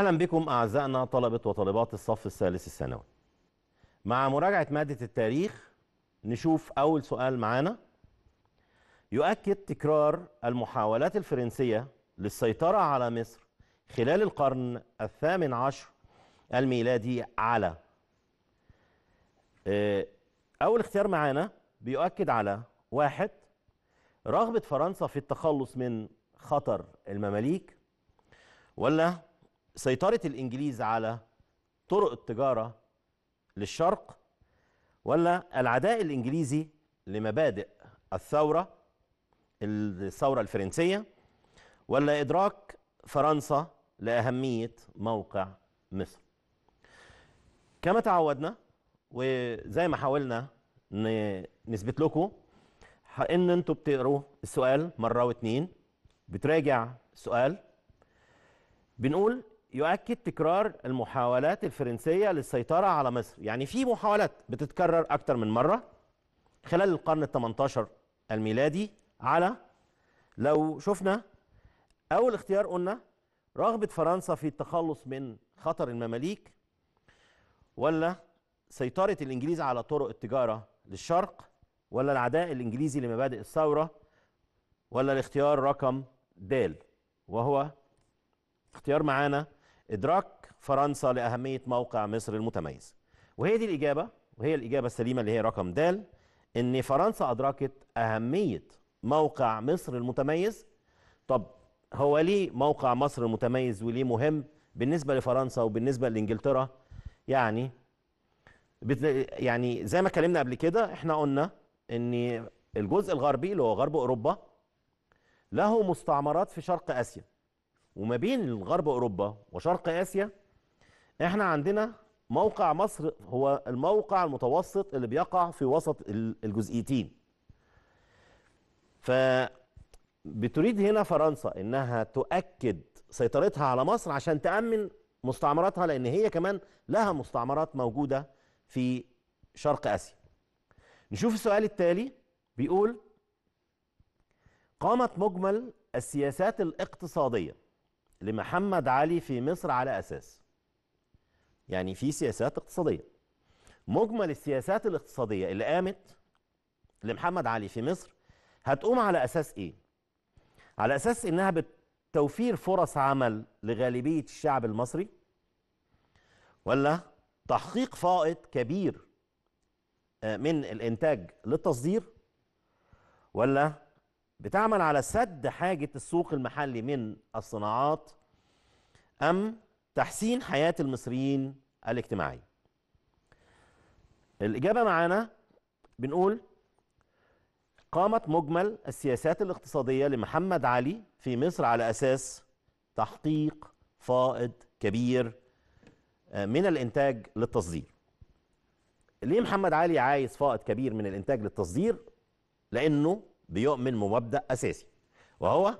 أهلا بكم أعزائنا طلبة وطالبات الصف الثالث الثانوي. مع مراجعة مادة التاريخ نشوف أول سؤال معانا يؤكد تكرار المحاولات الفرنسية للسيطرة على مصر خلال القرن الثامن عشر الميلادي على آه، أول اختيار معانا بيؤكد على واحد رغبة فرنسا في التخلص من خطر المماليك ولا سيطرة الإنجليز على طرق التجارة للشرق ولا العداء الإنجليزي لمبادئ الثورة الثورة الفرنسية ولا إدراك فرنسا لأهمية موقع مصر كما تعودنا وزي ما حاولنا نثبت لكم ان انتوا بتقروا السؤال مره واتنين بتراجع السؤال بنقول يؤكد تكرار المحاولات الفرنسية للسيطرة على مصر يعني في محاولات بتتكرر أكتر من مرة خلال القرن ال 18 الميلادي على لو شفنا أول اختيار قلنا رغبة فرنسا في التخلص من خطر المماليك ولا سيطرة الإنجليز على طرق التجارة للشرق ولا العداء الإنجليزي لمبادئ الثورة ولا الاختيار رقم د وهو اختيار معانا إدراك فرنسا لأهمية موقع مصر المتميز وهي دي الإجابة وهي الإجابة السليمة اللي هي رقم د إن فرنسا أدركت أهمية موقع مصر المتميز طب هو ليه موقع مصر المتميز وليه مهم بالنسبة لفرنسا وبالنسبة لإنجلترا يعني يعني زي ما اتكلمنا قبل كده احنا قلنا ان الجزء الغربي اللي هو غرب اوروبا له مستعمرات في شرق اسيا وما بين غرب اوروبا وشرق اسيا احنا عندنا موقع مصر هو الموقع المتوسط اللي بيقع في وسط الجزئيتين فبتريد هنا فرنسا انها تؤكد سيطرتها على مصر عشان تأمن مستعمراتها لان هي كمان لها مستعمرات موجودة في شرق اسيا نشوف السؤال التالي بيقول قامت مجمل السياسات الاقتصادية لمحمد علي في مصر على أساس يعني في سياسات اقتصادية مجمل السياسات الاقتصادية اللي قامت لمحمد علي في مصر هتقوم على أساس إيه؟ على أساس إنها بتوفير فرص عمل لغالبية الشعب المصري ولا تحقيق فائض كبير آه، من الإنتاج للتصدير ولا بتعمل على سد حاجة السوق المحلي من الصناعات أم تحسين حياة المصريين الاجتماعية الإجابة معانا بنقول قامت مجمل السياسات الاقتصادية لمحمد علي في مصر على أساس تحقيق فائض كبير آه، من الإنتاج للتصدير ليه محمد علي عايز فائض كبير من الإنتاج للتصدير؟ لأنه بيؤمن بمبدا اساسي وهو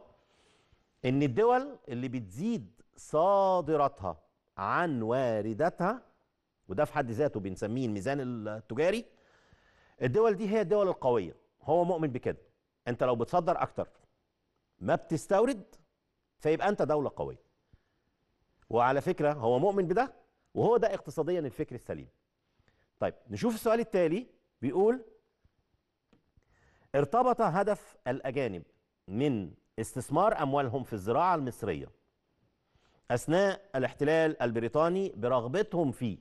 ان الدول اللي بتزيد صادراتها عن وارداتها وده في حد ذاته بنسميه الميزان التجاري الدول دي هي الدول القويه هو مؤمن بكده انت لو بتصدر اكتر ما بتستورد فيبقى انت دوله قويه وعلى فكره هو مؤمن بده وهو ده اقتصاديا الفكر السليم طيب نشوف السؤال التالي بيقول ارتبط هدف الأجانب من استثمار أموالهم في الزراعة المصرية أثناء الاحتلال البريطاني برغبتهم فيه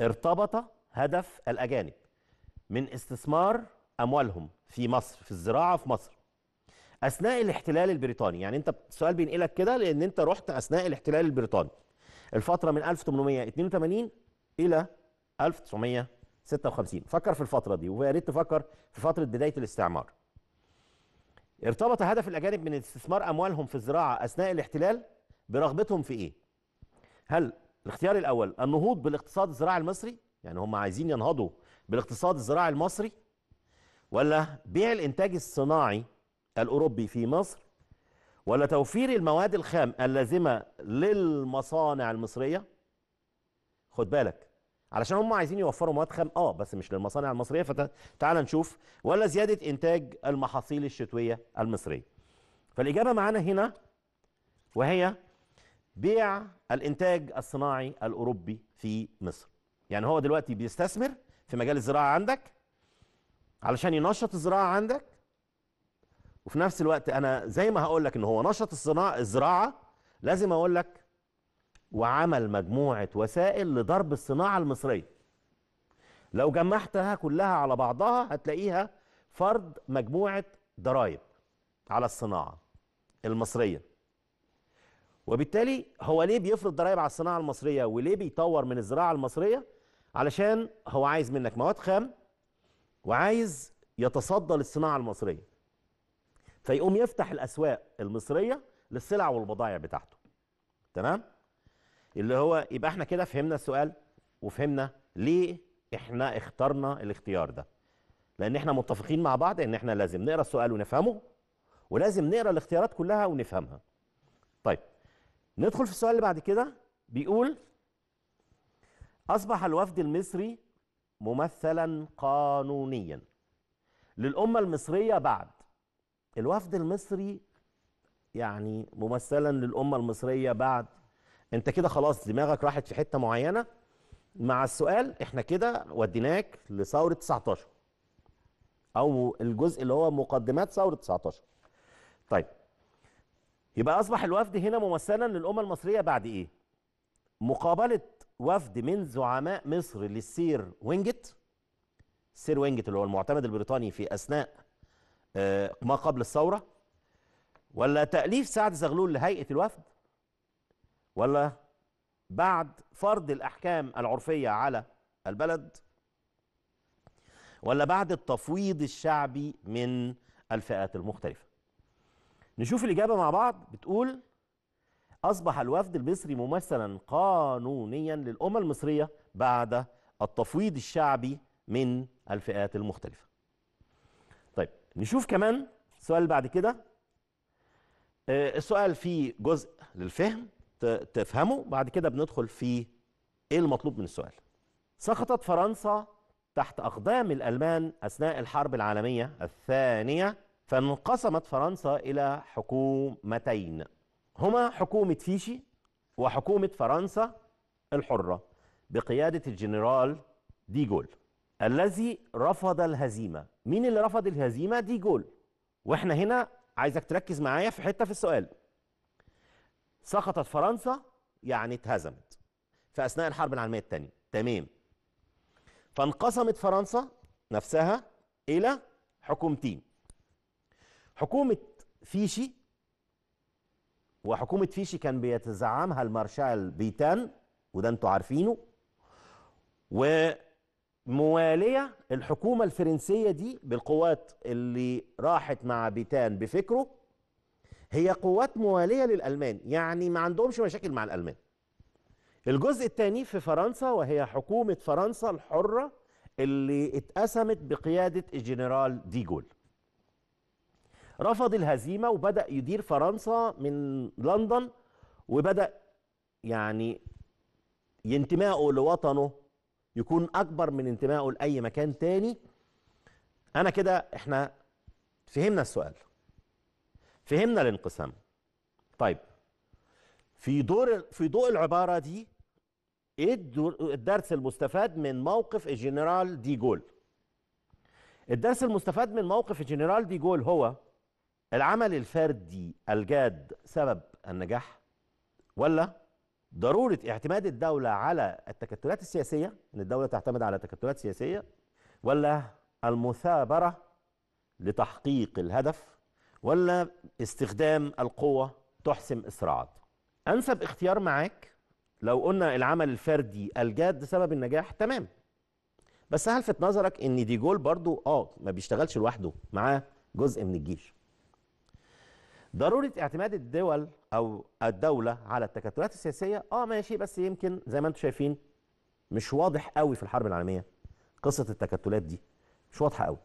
ارتبط هدف الأجانب من استثمار أموالهم في مصر في الزراعة في مصر أثناء الاحتلال البريطاني يعني أنت السؤال بينقلك كده لأن أنت رحت أثناء الاحتلال البريطاني الفترة من 1882 إلى 1900 56 فكر في الفتره دي ويا ريت تفكر في فتره بدايه الاستعمار ارتبط هدف الاجانب من استثمار اموالهم في الزراعه اثناء الاحتلال برغبتهم في ايه هل الاختيار الاول النهوض بالاقتصاد الزراعي المصري يعني هم عايزين ينهضوا بالاقتصاد الزراعي المصري ولا بيع الانتاج الصناعي الاوروبي في مصر ولا توفير المواد الخام اللازمه للمصانع المصريه خد بالك علشان هم عايزين يوفروا مواد خام اه بس مش للمصانع المصريه فتعال نشوف ولا زياده انتاج المحاصيل الشتويه المصريه فالاجابه معانا هنا وهي بيع الانتاج الصناعي الاوروبي في مصر يعني هو دلوقتي بيستثمر في مجال الزراعه عندك علشان ينشط الزراعه عندك وفي نفس الوقت انا زي ما هقول لك ان هو نشط الصناعه الزراعه لازم اقول لك وعمل مجموعة وسائل لضرب الصناعة المصرية لو جمعتها كلها على بعضها هتلاقيها فرض مجموعة ضرائب على الصناعة المصرية وبالتالي هو ليه بيفرض ضرائب على الصناعة المصرية وليه بيطور من الزراعة المصرية علشان هو عايز منك مواد خام وعايز يتصدى للصناعة المصرية فيقوم يفتح الأسواق المصرية للسلع والبضائع بتاعته تمام؟ اللي هو يبقى احنا كده فهمنا السؤال وفهمنا ليه احنا اخترنا الاختيار ده لان احنا متفقين مع بعض ان احنا لازم نقرا السؤال ونفهمه ولازم نقرا الاختيارات كلها ونفهمها طيب ندخل في السؤال اللي بعد كده بيقول اصبح الوفد المصري ممثلا قانونيا للامه المصريه بعد الوفد المصري يعني ممثلا للامه المصريه بعد انت كده خلاص دماغك راحت في حته معينه مع السؤال احنا كده وديناك لثوره 19 او الجزء اللي هو مقدمات ثوره 19 طيب يبقى اصبح الوفد هنا ممثلا للامه المصريه بعد ايه مقابله وفد من زعماء مصر للسير وينجت سير وينجت اللي هو المعتمد البريطاني في اثناء آه، ما قبل الثوره ولا تاليف سعد زغلول لهيئه الوفد ولا بعد فرض الأحكام العرفية على البلد ولا بعد التفويض الشعبي من الفئات المختلفة نشوف الإجابة مع بعض بتقول أصبح الوفد المصري ممثلا قانونيا للأمة المصرية بعد التفويض الشعبي من الفئات المختلفة طيب نشوف كمان السؤال بعد كده آه، السؤال فيه جزء للفهم تفهمه بعد كده بندخل في ايه المطلوب من السؤال سقطت فرنسا تحت اقدام الالمان اثناء الحرب العالميه الثانيه فانقسمت فرنسا الى حكومتين هما حكومه فيشي وحكومه فرنسا الحره بقياده الجنرال دي جول الذي رفض الهزيمه مين اللي رفض الهزيمه دي جول واحنا هنا عايزك تركز معايا في حته في السؤال سقطت فرنسا يعني اتهزمت في اثناء الحرب العالميه الثانيه تمام فانقسمت فرنسا نفسها الى حكومتين حكومه فيشي وحكومه فيشي كان بيتزعمها المارشال بيتان وده انتوا عارفينه ومواليه الحكومه الفرنسيه دي بالقوات اللي راحت مع بيتان بفكره هي قوات مواليه للالمان يعني ما عندهمش مشاكل مع الالمان الجزء الثاني في فرنسا وهي حكومه فرنسا الحره اللي اتقسمت بقياده الجنرال ديجول رفض الهزيمه وبدا يدير فرنسا من لندن وبدا يعني ينتمائه لوطنه يكون اكبر من انتمائه لاي مكان تاني انا كده احنا فهمنا السؤال فهمنا الانقسام طيب في دور في ضوء العباره دي ايه الدرس المستفاد من موقف الجنرال دي جول الدرس المستفاد من موقف الجنرال دي جول هو العمل الفردي الجاد سبب النجاح ولا ضرورة اعتماد الدولة على التكتلات السياسية ان الدولة تعتمد على تكتلات سياسية ولا المثابرة لتحقيق الهدف ولا استخدام القوة تحسم إسراعات أنسب اختيار معاك لو قلنا العمل الفردي الجاد سبب النجاح تمام بس هلفت نظرك ان دي جول برضو اه ما بيشتغلش لوحده معاه جزء من الجيش ضروره اعتماد الدول او الدوله على التكتلات السياسيه اه ماشي بس يمكن زي ما انتم شايفين مش واضح قوي في الحرب العالميه قصه التكتلات دي مش واضحه قوي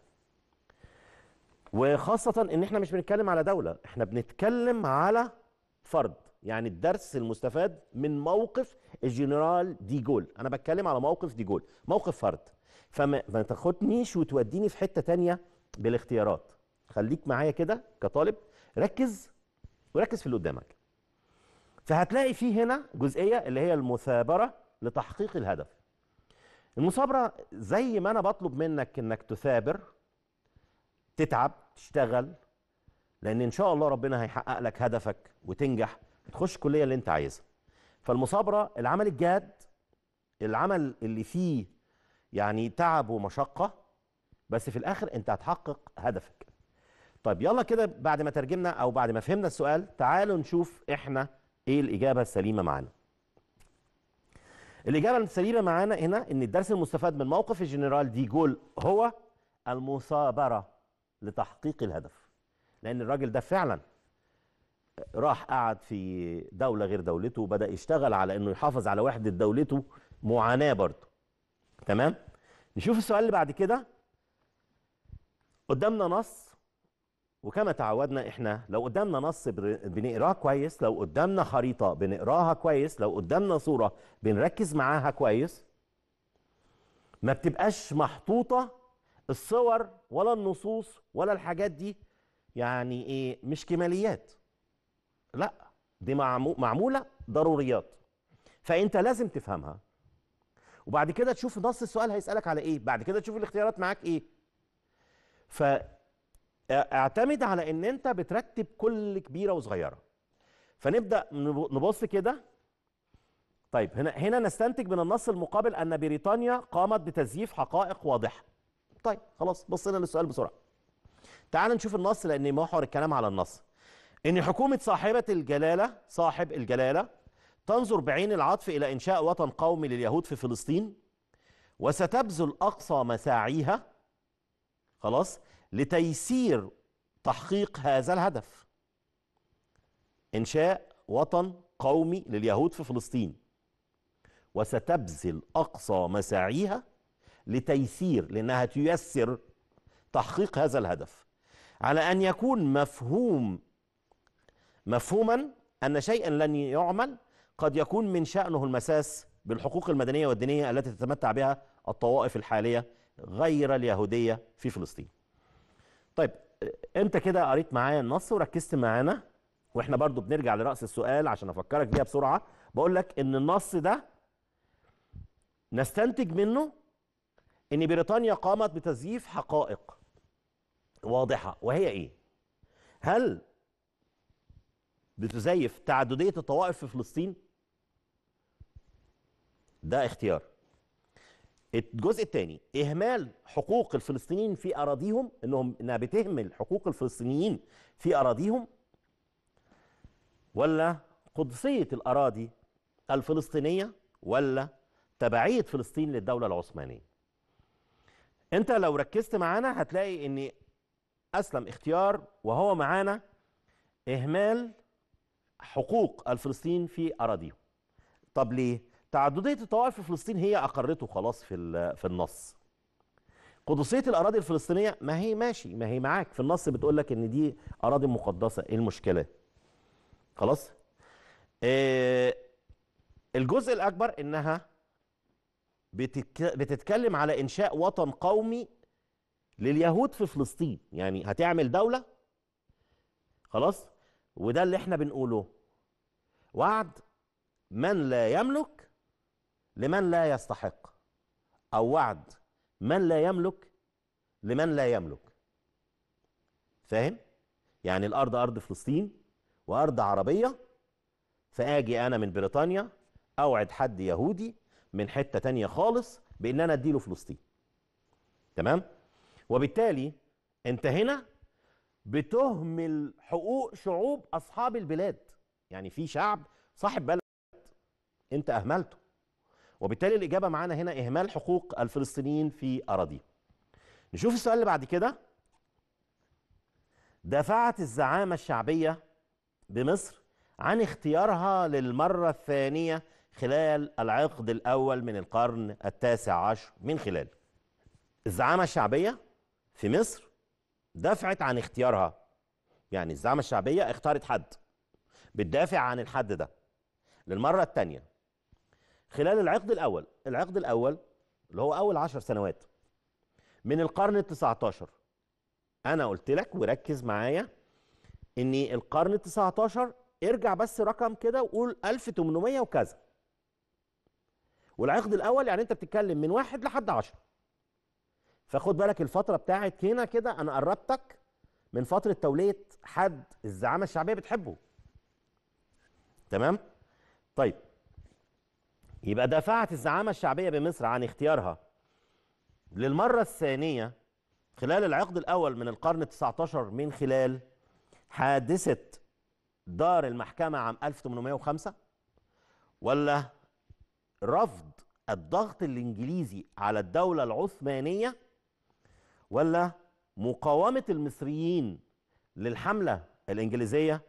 وخاصة ان احنا مش بنتكلم على دولة احنا بنتكلم على فرد يعني الدرس المستفاد من موقف الجنرال دي جول انا بتكلم على موقف دي جول موقف فرد فما ما تاخدنيش وتوديني في حتة تانية بالاختيارات خليك معايا كده كطالب ركز وركز في اللي قدامك فهتلاقي في هنا جزئية اللي هي المثابرة لتحقيق الهدف المثابرة زي ما انا بطلب منك انك تثابر تتعب تشتغل لان ان شاء الله ربنا هيحقق لك هدفك وتنجح وتخش الكليه اللي انت عايزها فالمثابره العمل الجاد العمل اللي فيه يعني تعب ومشقه بس في الاخر انت هتحقق هدفك طيب يلا كده بعد ما ترجمنا او بعد ما فهمنا السؤال تعالوا نشوف احنا ايه الاجابه السليمه معانا الاجابه السليمه معانا هنا ان الدرس المستفاد من موقف الجنرال دي جول هو المثابره لتحقيق الهدف لان الراجل ده فعلا راح قعد في دوله غير دولته وبدا يشتغل على انه يحافظ على وحده دولته معاناه برضه تمام نشوف السؤال اللي بعد كده قدامنا نص وكما تعودنا احنا لو قدامنا نص بنقراه كويس لو قدامنا خريطه بنقراها كويس لو قدامنا صوره بنركز معاها كويس ما بتبقاش محطوطه الصور ولا النصوص ولا الحاجات دي يعني ايه مش كماليات لا دي معموله ضروريات فانت لازم تفهمها وبعد كده تشوف نص السؤال هيسالك على ايه بعد كده تشوف الاختيارات معاك ايه ف اعتمد على ان انت بترتب كل كبيره وصغيره فنبدا نبص كده طيب هنا هنا نستنتج من النص المقابل ان بريطانيا قامت بتزييف حقائق واضحه طيب خلاص بصينا للسؤال بسرعه تعال نشوف النص لان محور الكلام على النص ان حكومه صاحبه الجلاله صاحب الجلاله تنظر بعين العطف الى انشاء وطن قومي لليهود في فلسطين وستبذل اقصى مساعيها خلاص لتيسير تحقيق هذا الهدف انشاء وطن قومي لليهود في فلسطين وستبذل اقصى مساعيها لتيسير لأنها تيسر تحقيق هذا الهدف على أن يكون مفهوم مفهوما أن شيئا لن يعمل قد يكون من شأنه المساس بالحقوق المدنية والدينية التي تتمتع بها الطوائف الحالية غير اليهودية في فلسطين طيب انت كده قريت معايا النص وركزت معانا واحنا برضو بنرجع لرأس السؤال عشان افكرك بيها بسرعة بقول لك ان النص ده نستنتج منه ان بريطانيا قامت بتزييف حقائق واضحه وهي ايه هل بتزيف تعدديه الطوائف في فلسطين ده اختيار الجزء الثاني اهمال حقوق الفلسطينيين في اراضيهم انهم انها بتهمل حقوق الفلسطينيين في اراضيهم ولا قدسيه الاراضي الفلسطينيه ولا تبعيه فلسطين للدوله العثمانيه انت لو ركزت معانا هتلاقي ان اسلم اختيار وهو معانا اهمال حقوق الفلسطينيين في اراضيهم طب ليه تعدديه الطوائف في فلسطين هي اقرته خلاص في في النص قدسيه الاراضي الفلسطينيه ما هي ماشي ما هي معاك في النص بتقول لك ان دي اراضي مقدسه ايه المشكله خلاص آه الجزء الاكبر انها بتتكلم على انشاء وطن قومي لليهود في فلسطين يعني هتعمل دوله خلاص وده اللي احنا بنقوله وعد من لا يملك لمن لا يستحق او وعد من لا يملك لمن لا يملك فاهم يعني الارض ارض فلسطين وارض عربيه فاجي انا من بريطانيا اوعد حد يهودي من حته تانية خالص بان انا اديله فلسطين تمام وبالتالي انت هنا بتهمل حقوق شعوب اصحاب البلاد يعني في شعب صاحب بلد انت اهملته وبالتالي الاجابه معانا هنا اهمال حقوق الفلسطينيين في اراضيهم نشوف السؤال اللي بعد كده دفعت الزعامه الشعبيه بمصر عن اختيارها للمره الثانيه خلال العقد الأول من القرن التاسع عشر من خلال الزعامة الشعبية في مصر دفعت عن اختيارها يعني الزعامة الشعبية اختارت حد بتدافع عن الحد ده للمرة الثانية خلال العقد الأول العقد الأول اللي هو أول عشر سنوات من القرن التسعة عشر أنا قلت لك وركز معايا إن القرن التسعة عشر ارجع بس رقم كده وقول 1800 وكذا والعقد الاول يعني انت بتتكلم من واحد لحد عشر فخد بالك الفتره بتاعت هنا كده انا قربتك من فتره توليه حد الزعامه الشعبيه بتحبه تمام طيب يبقى دفعت الزعامه الشعبيه بمصر عن اختيارها للمره الثانيه خلال العقد الاول من القرن ال19 من خلال حادثه دار المحكمه عام 1805 ولا رفض الضغط الانجليزي على الدوله العثمانيه ولا مقاومه المصريين للحمله الانجليزيه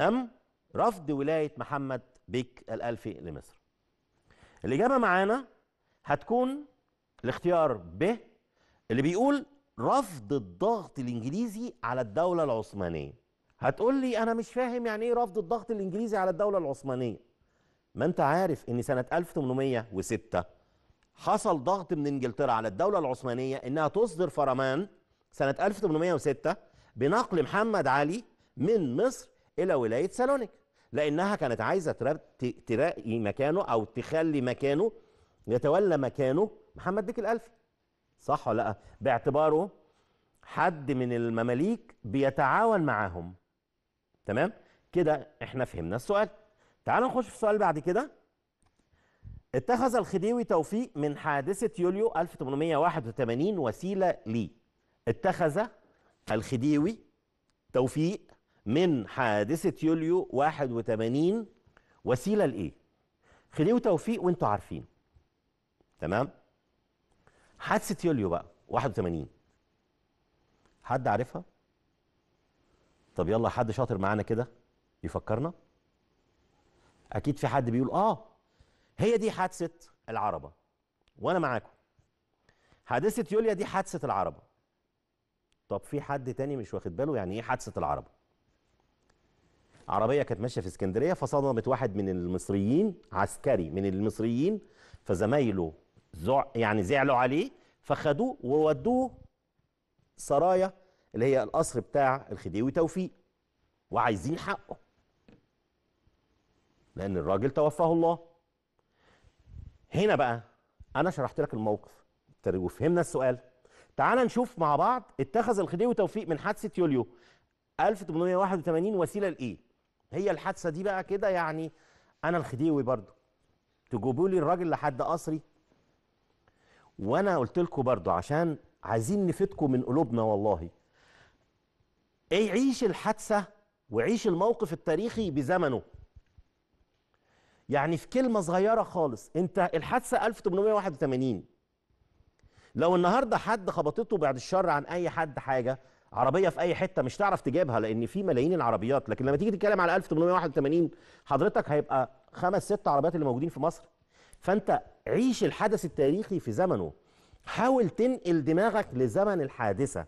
ام رفض ولايه محمد بك الالفي لمصر الاجابه معانا هتكون الاختيار ب اللي بيقول رفض الضغط الانجليزي على الدوله العثمانيه هتقول لي انا مش فاهم يعني ايه رفض الضغط الانجليزي على الدوله العثمانيه ما انت عارف ان سنه 1806 حصل ضغط من انجلترا على الدوله العثمانيه انها تصدر فرمان سنه 1806 بنقل محمد علي من مصر الى ولايه سالونيك لانها كانت عايزه تراقي مكانه او تخلي مكانه يتولى مكانه محمد ديك الالفي صح ولا لا باعتباره حد من المماليك بيتعاون معاهم تمام كده احنا فهمنا السؤال تعالوا نخش في السؤال بعد كده اتخذ الخديوي توفيق من حادثة يوليو 1881 وسيلة لي اتخذ الخديوي توفيق من حادثة يوليو 81 وسيلة لإيه؟ خديوي توفيق وانتوا عارفين تمام؟ حادثة يوليو بقى 81 حد عارفها؟ طب يلا حد شاطر معانا كده يفكرنا؟ اكيد في حد بيقول اه هي دي حادثه العربه وانا معاكم حادثه يوليا دي حادثه العربه طب في حد تاني مش واخد باله يعني ايه حادثه العربه عربيه كانت ماشيه في اسكندريه فصدمت واحد من المصريين عسكري من المصريين فزمايله زع يعني زعلوا عليه فخدوه وودوه سرايا اللي هي القصر بتاع الخديوي توفيق وعايزين حقه لأن الراجل توفاه الله هنا بقى أنا شرحت لك الموقف وفهمنا السؤال تعال نشوف مع بعض اتخذ الخديوي توفيق من حادثة يوليو 1881 وسيلة لإيه هي الحادثة دي بقى كده يعني أنا الخديوي برضه تجيبوا لي الراجل لحد قصري وانا قلت لكم برضه عشان عايزين نفيدكم من قلوبنا والله ايه عيش الحادثه وعيش الموقف التاريخي بزمنه يعني في كلمة صغيرة خالص انت الحادثة 1881 لو النهاردة حد خبطته بعد الشر عن أي حد حاجة عربية في أي حتة مش تعرف تجيبها لأن في ملايين العربيات لكن لما تيجي تتكلم على 1881 حضرتك هيبقى خمس ست عربيات اللي موجودين في مصر فأنت عيش الحدث التاريخي في زمنه حاول تنقل دماغك لزمن الحادثة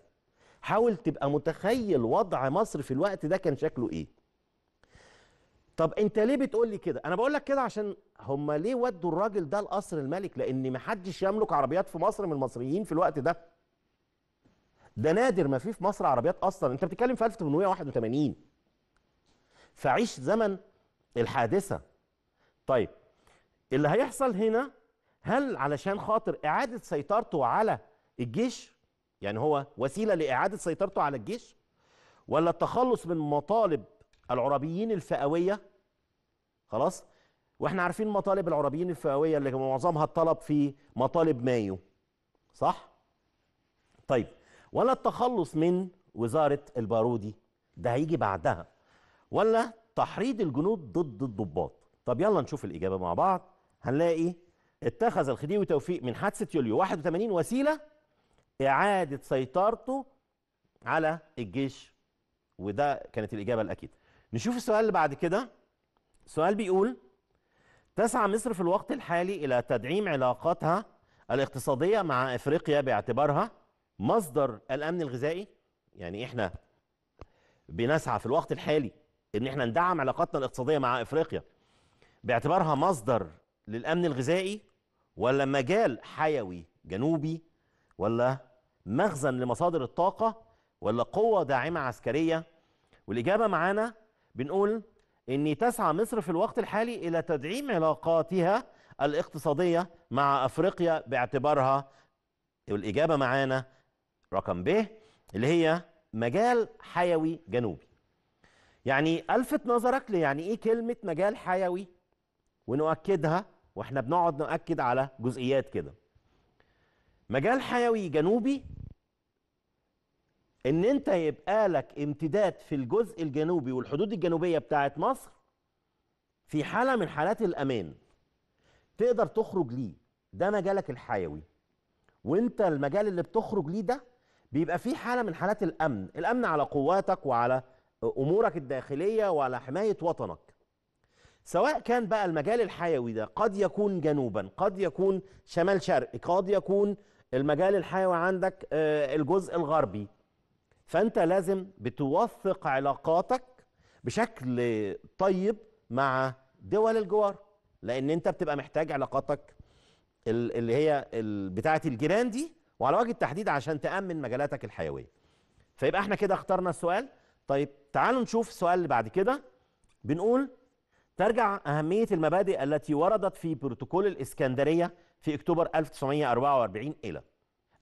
حاول تبقى متخيل وضع مصر في الوقت ده كان شكله إيه طب انت ليه بتقول لي كده انا بقول لك كده عشان هم ليه ودوا الراجل ده لقصر الملك لان ما حدش يملك عربيات في مصر من المصريين في الوقت ده ده نادر ما في في مصر عربيات اصلا انت بتتكلم في 1881 فعيش زمن الحادثه طيب اللي هيحصل هنا هل علشان خاطر اعاده سيطرته على الجيش يعني هو وسيله لاعاده سيطرته على الجيش ولا التخلص من مطالب العربيين الفئويه خلاص واحنا عارفين مطالب العربيين الفئويه اللي معظمها الطلب في مطالب مايو صح طيب ولا التخلص من وزاره البارودي ده هيجي بعدها ولا تحريض الجنود ضد الضباط طب يلا نشوف الاجابه مع بعض هنلاقي اتخذ الخديوي توفيق من حادثه يوليو 81 وسيله اعاده سيطرته على الجيش وده كانت الاجابه الاكيد نشوف السؤال اللي بعد كده السؤال بيقول تسعى مصر في الوقت الحالي إلى تدعيم علاقاتها الاقتصادية مع إفريقيا باعتبارها مصدر الأمن الغذائي يعني إحنا بنسعى في الوقت الحالي إن إحنا ندعم علاقاتنا الاقتصادية مع إفريقيا باعتبارها مصدر للأمن الغذائي ولا مجال حيوي جنوبي ولا مخزن لمصادر الطاقة ولا قوة داعمة عسكرية والإجابة معانا بنقول أن تسعى مصر في الوقت الحالي إلى تدعيم علاقاتها الاقتصادية مع أفريقيا باعتبارها الإجابة معانا رقم ب اللي هي مجال حيوي جنوبي يعني ألفت نظرك ليعني إيه كلمة مجال حيوي ونؤكدها وإحنا بنقعد نؤكد على جزئيات كده مجال حيوي جنوبي ان انت يبقى لك امتداد في الجزء الجنوبي والحدود الجنوبيه بتاعه مصر في حاله من حالات الامان تقدر تخرج ليه ده مجالك الحيوي وانت المجال اللي بتخرج ليه ده بيبقى فيه حاله من حالات الامن الامن على قواتك وعلى امورك الداخليه وعلى حمايه وطنك سواء كان بقى المجال الحيوي ده قد يكون جنوبا قد يكون شمال شرق قد يكون المجال الحيوي عندك آه، الجزء الغربي فانت لازم بتوثق علاقاتك بشكل طيب مع دول الجوار لان انت بتبقى محتاج علاقاتك اللي هي بتاعه الجيران دي وعلى وجه التحديد عشان تامن مجالاتك الحيويه فيبقى احنا كده اخترنا السؤال طيب تعالوا نشوف السؤال اللي بعد كده بنقول ترجع أهمية المبادئ التي وردت في بروتوكول الإسكندرية في أكتوبر 1944 إلى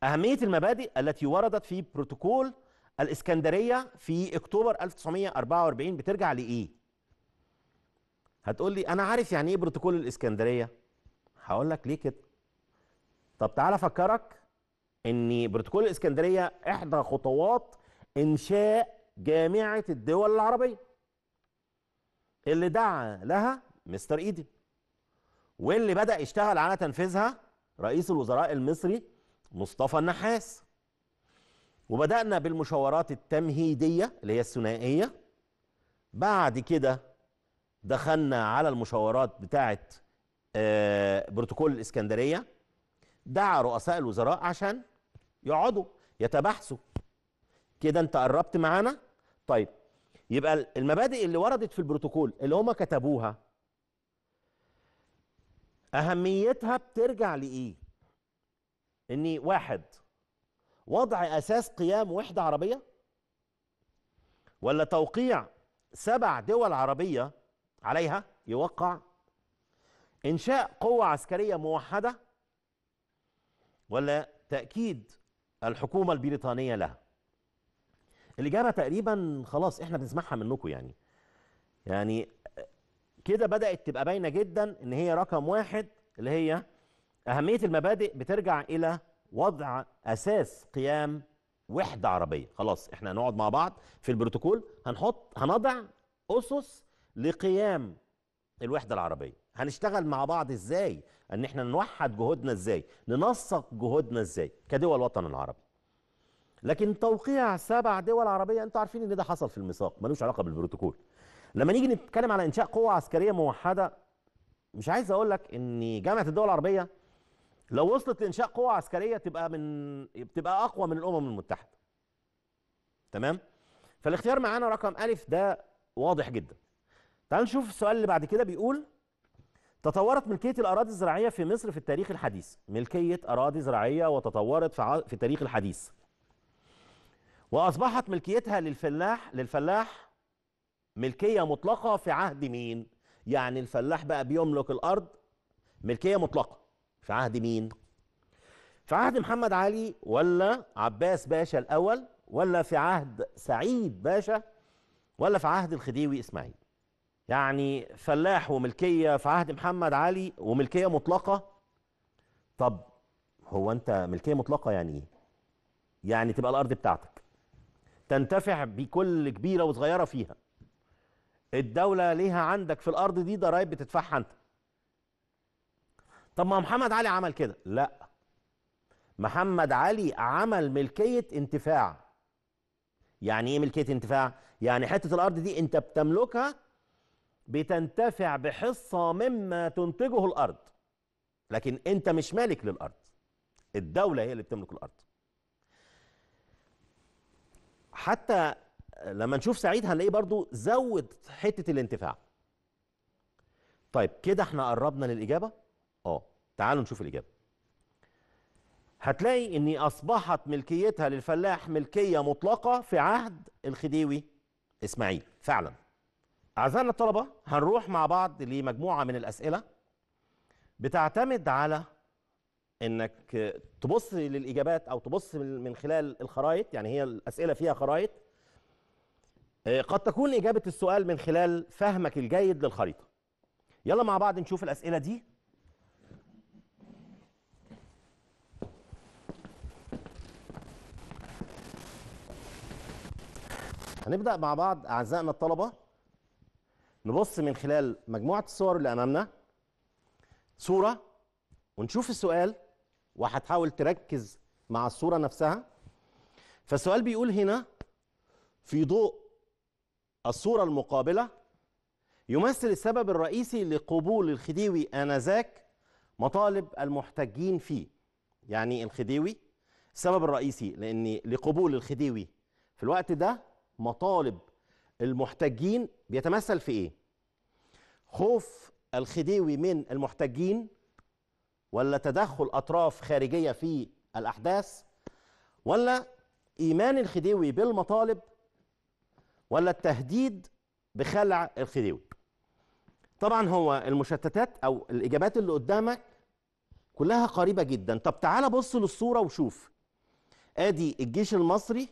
أهمية المبادئ التي وردت في بروتوكول الاسكندريه في اكتوبر 1944 بترجع لايه؟ هتقول لي انا عارف يعني ايه بروتوكول الاسكندريه هقول لك ليه كده طب تعالى افكرك ان بروتوكول الاسكندريه احدى خطوات انشاء جامعه الدول العربيه اللي دعا لها مستر ايدي واللي بدا يشتغل على تنفيذها رئيس الوزراء المصري مصطفى النحاس وبدأنا بالمشاورات التمهيدية اللي هي الثنائية بعد كده دخلنا على المشاورات بتاعة آه، بروتوكول الإسكندرية دعا رؤساء الوزراء عشان يقعدوا يتباحثوا كده انت قربت معانا طيب يبقى المبادئ اللي وردت في البروتوكول اللي هم كتبوها أهميتها بترجع لإيه؟ إني واحد وضع أساس قيام وحدة عربية ولا توقيع سبع دول عربية عليها يوقع إنشاء قوة عسكرية موحدة ولا تأكيد الحكومة البريطانية لها الإجابة تقريبا خلاص إحنا بنسمعها منكم يعني يعني كده بدأت تبقى باينة جدا إن هي رقم واحد اللي هي أهمية المبادئ بترجع إلى وضع اساس قيام وحده عربيه خلاص احنا هنقعد مع بعض في البروتوكول هنحط هنضع اسس لقيام الوحده العربيه هنشتغل مع بعض ازاي ان احنا نوحد جهودنا ازاي ننسق جهودنا ازاي كدول الوطن العربي لكن توقيع سبع دول عربيه انتوا عارفين ان ده حصل في الميثاق ملوش علاقه بالبروتوكول لما نيجي نتكلم على انشاء قوه عسكريه موحده مش عايز اقول لك ان جامعه الدول العربيه لو وصلت لانشاء قوة عسكرية تبقى من بتبقى اقوى من الامم المتحدة تمام فالاختيار معانا رقم ألف ده واضح جدا تعال نشوف السؤال اللي بعد كده بيقول تطورت ملكية الأراضي الزراعية في مصر في التاريخ الحديث ملكية أراضي زراعية وتطورت في, في التاريخ الحديث وأصبحت ملكيتها للفلاح للفلاح ملكية مطلقة في عهد مين؟ يعني الفلاح بقى بيملك الأرض ملكية مطلقة في عهد مين؟ في عهد محمد علي ولا عباس باشا الأول ولا في عهد سعيد باشا ولا في عهد الخديوي إسماعيل يعني فلاح وملكية في عهد محمد علي وملكية مطلقة طب هو أنت ملكية مطلقة يعني إيه؟ يعني تبقى الأرض بتاعتك تنتفع بكل كبيرة وصغيرة فيها الدولة ليها عندك في الأرض دي ضرايب بتدفعها أنت طب ما محمد علي عمل كده لا محمد علي عمل ملكيه انتفاع يعني ايه ملكيه انتفاع يعني حته الارض دي انت بتملكها بتنتفع بحصه مما تنتجه الارض لكن انت مش مالك للارض الدوله هي اللي بتملك الارض حتى لما نشوف سعيد هنلاقيه برضو زود حته الانتفاع طيب كده احنا قربنا للاجابه اه تعالوا نشوف الاجابه هتلاقي ان اصبحت ملكيتها للفلاح ملكيه مطلقه في عهد الخديوي اسماعيل فعلا اعزائنا الطلبه هنروح مع بعض لمجموعه من الاسئله بتعتمد على انك تبص للاجابات او تبص من خلال الخرائط يعني هي الاسئله فيها خرائط آه، قد تكون اجابه السؤال من خلال فهمك الجيد للخريطه يلا مع بعض نشوف الاسئله دي هنبدأ مع بعض أعزائنا الطلبة نبص من خلال مجموعة الصور اللي أمامنا صورة ونشوف السؤال وهتحاول تركز مع الصورة نفسها فالسؤال بيقول هنا في ضوء الصورة المقابلة يمثل السبب الرئيسي لقبول الخديوي آنذاك مطالب المحتجين فيه يعني الخديوي السبب الرئيسي لأن لقبول الخديوي في الوقت ده مطالب المحتجين بيتمثل في ايه خوف الخديوي من المحتجين ولا تدخل اطراف خارجيه في الاحداث ولا ايمان الخديوي بالمطالب ولا التهديد بخلع الخديوي طبعا هو المشتتات او الاجابات اللي قدامك كلها قريبه جدا طب تعال بص للصوره وشوف ادي الجيش المصري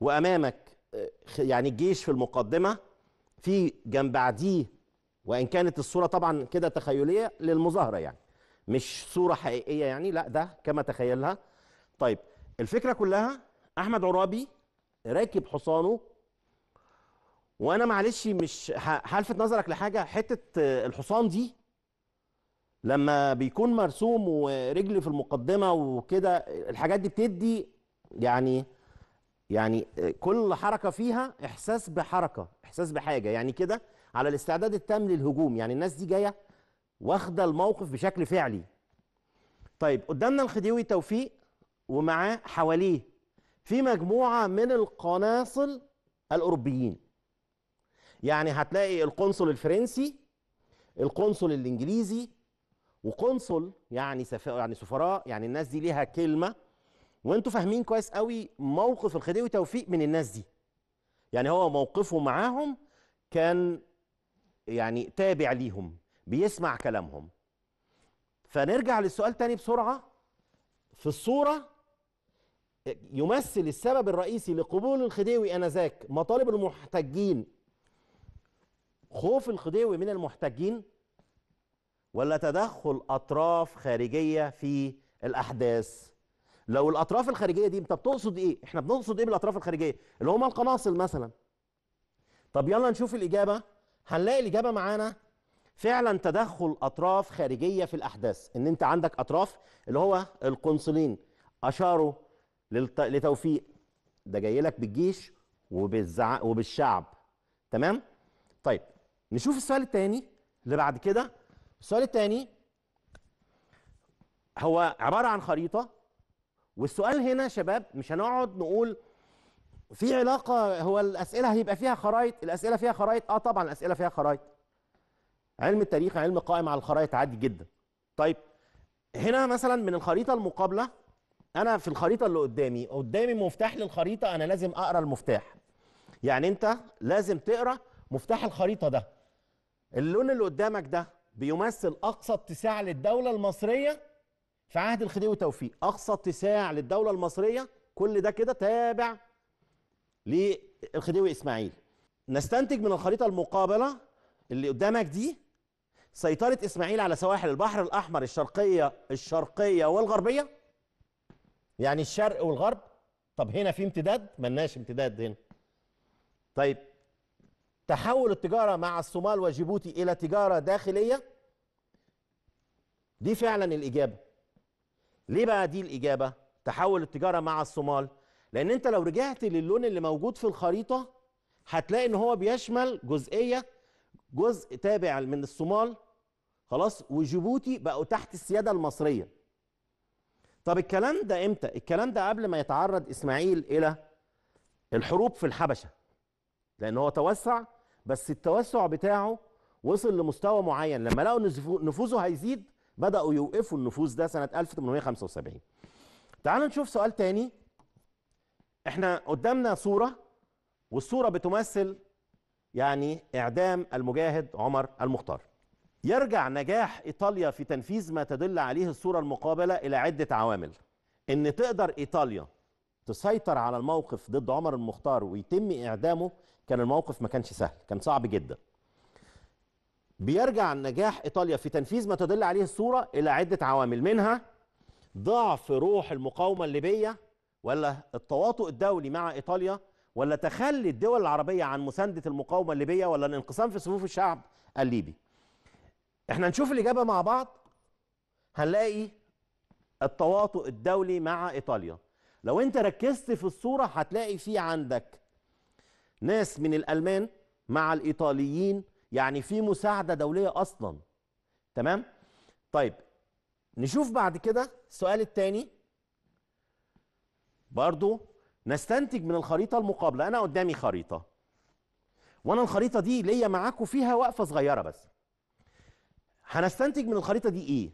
وامامك يعني الجيش في المقدمه في جنب عديه وان كانت الصوره طبعا كده تخيليه للمظاهره يعني مش صوره حقيقيه يعني لا ده كما تخيلها طيب الفكره كلها احمد عرابي راكب حصانه وانا معلش مش هلفت نظرك لحاجه حته الحصان دي لما بيكون مرسوم ورجل في المقدمه وكده الحاجات دي بتدي يعني يعني كل حركه فيها احساس بحركه احساس بحاجه يعني كده على الاستعداد التام للهجوم يعني الناس دي جايه واخده الموقف بشكل فعلي طيب قدامنا الخديوي توفيق ومعاه حواليه في مجموعه من القناصل الاوروبيين يعني هتلاقي القنصل الفرنسي القنصل الانجليزي وقنصل يعني سف... يعني سفراء يعني الناس دي ليها كلمه وانتوا فاهمين كويس قوي موقف الخديوي توفيق من الناس دي يعني هو موقفه معاهم كان يعني تابع ليهم بيسمع كلامهم فنرجع للسؤال تاني بسرعة في الصورة يمثل السبب الرئيسي لقبول الخديوي أنذاك مطالب المحتجين خوف الخديوي من المحتجين ولا تدخل أطراف خارجية في الأحداث لو الاطراف الخارجيه دي انت بتقصد ايه احنا بنقصد ايه بالاطراف الخارجيه اللي هم القناصل مثلا طب يلا نشوف الاجابه هنلاقي الاجابه معانا فعلا تدخل اطراف خارجيه في الاحداث ان انت عندك اطراف اللي هو القنصلين اشاروا للت... لتوفيق ده جاي لك بالجيش وبالزع... وبالشعب تمام طيب نشوف السؤال الثاني اللي بعد كده السؤال الثاني هو عباره عن خريطه والسؤال هنا شباب مش هنقعد نقول في علاقة هو الأسئلة هيبقى فيها خرايط الأسئلة فيها خرايط اه طبعا الأسئلة فيها خرايط علم التاريخ علم قائم على الخرائط عادي جدا طيب هنا مثلا من الخريطة المقابلة أنا في الخريطة اللي قدامي قدامي مفتاح للخريطة أنا لازم أقرأ المفتاح يعني أنت لازم تقرأ مفتاح الخريطة ده اللون اللي قدامك ده بيمثل أقصى اتساع للدولة المصرية في عهد الخديوي توفيق اقصى اتساع للدوله المصريه كل ده كده تابع للخديوي اسماعيل نستنتج من الخريطه المقابله اللي قدامك دي سيطره اسماعيل على سواحل البحر الاحمر الشرقيه الشرقيه والغربيه يعني الشرق والغرب طب هنا في امتداد ملناش امتداد هنا طيب تحول التجاره مع الصومال وجيبوتي الى تجاره داخليه دي فعلا الاجابه ليه بقى دي الإجابة؟ تحول التجارة مع الصومال لأن أنت لو رجعت للون اللي موجود في الخريطة هتلاقي إن هو بيشمل جزئية جزء تابع من الصومال خلاص وجيبوتي بقوا تحت السيادة المصرية طب الكلام ده إمتى؟ الكلام ده قبل ما يتعرض إسماعيل إلى الحروب في الحبشة لأن هو توسع بس التوسع بتاعه وصل لمستوى معين لما لقوا نفوذه هيزيد بدأوا يوقفوا النفوذ ده سنة 1875 تعالوا نشوف سؤال تاني احنا قدامنا صورة والصورة بتمثل يعني إعدام المجاهد عمر المختار يرجع نجاح إيطاليا في تنفيذ ما تدل عليه الصورة المقابلة إلى عدة عوامل إن تقدر إيطاليا تسيطر على الموقف ضد عمر المختار ويتم إعدامه كان الموقف ما كانش سهل كان صعب جداً بيرجع نجاح إيطاليا في تنفيذ ما تدل عليه الصورة إلى عدة عوامل منها ضعف روح المقاومة الليبية ولا التواطؤ الدولي مع إيطاليا ولا تخلي الدول العربية عن مساندة المقاومة الليبية ولا الانقسام في صفوف الشعب الليبي احنا نشوف الإجابة مع بعض هنلاقي التواطؤ الدولي مع إيطاليا لو انت ركزت في الصورة هتلاقي في عندك ناس من الألمان مع الإيطاليين يعني في مساعدة دولية أصلا تمام طيب نشوف بعد كده السؤال الثاني برضو نستنتج من الخريطة المقابلة أنا قدامي خريطة وأنا الخريطة دي ليا معاكم فيها وقفة صغيرة بس هنستنتج من الخريطة دي إيه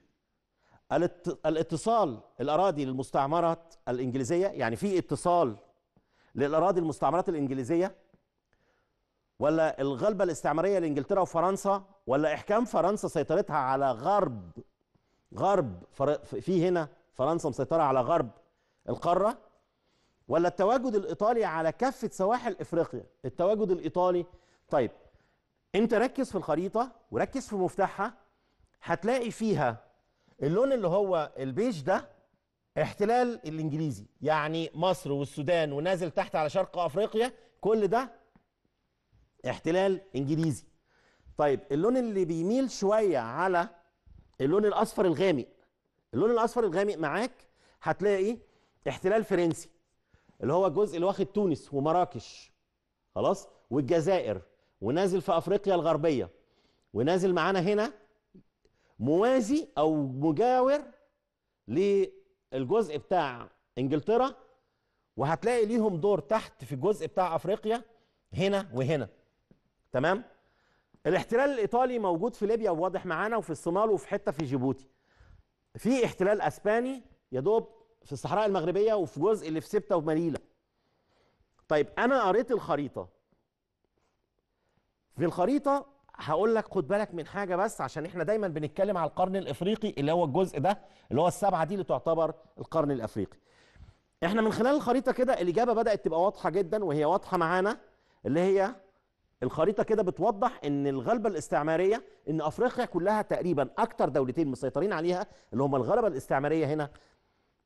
الاتصال الأراضي للمستعمرات الإنجليزية يعني في اتصال للأراضي المستعمرات الإنجليزية ولا الغلبة الاستعمارية لإنجلترا وفرنسا ولا إحكام فرنسا سيطرتها على غرب غرب في هنا فرنسا مسيطرة على غرب القارة ولا التواجد الإيطالي على كافة سواحل إفريقيا التواجد الإيطالي طيب أنت ركز في الخريطة وركز في مفتاحها هتلاقي فيها اللون اللي هو البيج ده احتلال الإنجليزي يعني مصر والسودان ونازل تحت على شرق أفريقيا كل ده احتلال انجليزي طيب اللون اللي بيميل شويه على اللون الاصفر الغامق اللون الاصفر الغامق معاك هتلاقي إيه؟ احتلال فرنسي اللي هو الجزء اللي واخد تونس ومراكش خلاص والجزائر ونازل في افريقيا الغربيه ونازل معانا هنا موازي او مجاور للجزء بتاع انجلترا وهتلاقي ليهم دور تحت في الجزء بتاع افريقيا هنا وهنا تمام الاحتلال الايطالي موجود في ليبيا وواضح معانا وفي الصومال وفي حته في جيبوتي في احتلال اسباني يا دوب في الصحراء المغربيه وفي جزء اللي في سبته ومليله طيب انا قريت الخريطه في الخريطه هقول لك خد بالك من حاجه بس عشان احنا دايما بنتكلم على القرن الافريقي اللي هو الجزء ده اللي هو السبعه دي اللي تعتبر القرن الافريقي احنا من خلال الخريطه كده الاجابه بدات تبقى واضحه جدا وهي واضحه معانا اللي هي الخريطه كده بتوضح ان الغلبه الاستعماريه ان افريقيا كلها تقريبا اكتر دولتين مسيطرين عليها اللي هم الغلبه الاستعماريه هنا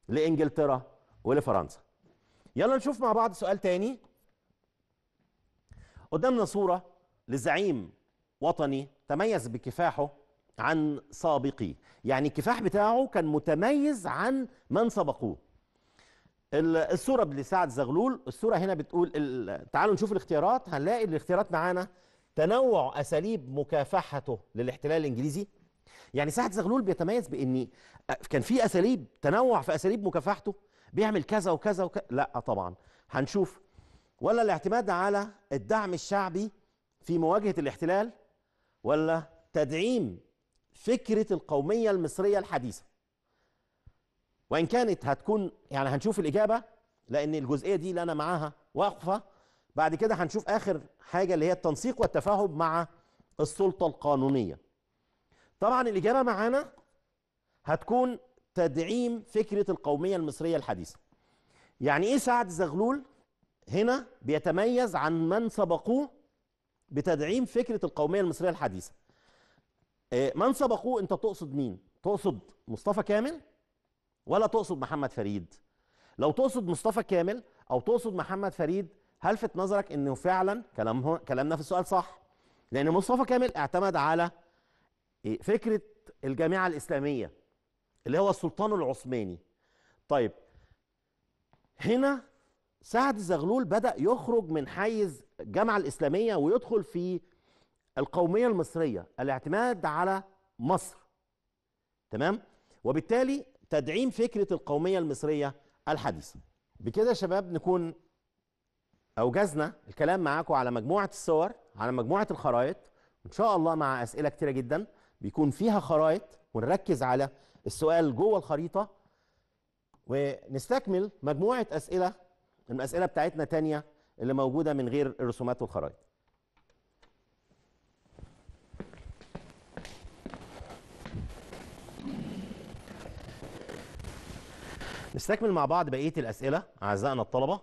لانجلترا ولفرنسا يلا نشوف مع بعض سؤال تاني قدامنا صوره لزعيم وطني تميز بكفاحه عن سابقيه يعني الكفاح بتاعه كان متميز عن من سبقوه الصورة لسعد زغلول الصورة هنا بتقول تعالوا نشوف الاختيارات هنلاقي الاختيارات معانا تنوع أساليب مكافحته للاحتلال الإنجليزي يعني سعد زغلول بيتميز بإن آه، كان في أساليب تنوع في أساليب مكافحته بيعمل كذا وكذا وكذا لا آه، طبعا هنشوف ولا الاعتماد على الدعم الشعبي في مواجهة الاحتلال ولا تدعيم فكرة القومية المصرية الحديثة وإن كانت هتكون يعني هنشوف الإجابة لأن الجزئية دي اللي أنا معاها واقفة بعد كده هنشوف آخر حاجة اللي هي التنسيق والتفاهم مع السلطة القانونية طبعا الإجابة معانا هتكون تدعيم فكرة القومية المصرية الحديثة يعني إيه سعد زغلول هنا بيتميز عن من سبقوه بتدعيم فكرة القومية المصرية الحديثة آه، من سبقوه أنت تقصد مين تقصد مصطفى كامل ولا تقصد محمد فريد لو تقصد مصطفى كامل او تقصد محمد فريد هلفت نظرك انه فعلا كلام كلامنا في السؤال صح لان مصطفى كامل اعتمد على فكره الجامعه الاسلاميه اللي هو السلطان العثماني طيب هنا سعد زغلول بدا يخرج من حيز الجامعه الاسلاميه ويدخل في القوميه المصريه الاعتماد على مصر تمام وبالتالي تدعيم فكرة القومية المصرية الحديثة بكده يا شباب نكون أوجزنا الكلام معاكم على مجموعة الصور على مجموعة الخرائط إن شاء الله مع أسئلة كتيرة جدا بيكون فيها خرائط ونركز على السؤال جوه الخريطة ونستكمل مجموعة أسئلة الأسئلة بتاعتنا تانية اللي موجودة من غير الرسومات والخرائط نستكمل مع بعض بقية الأسئلة أعزائنا الطلبة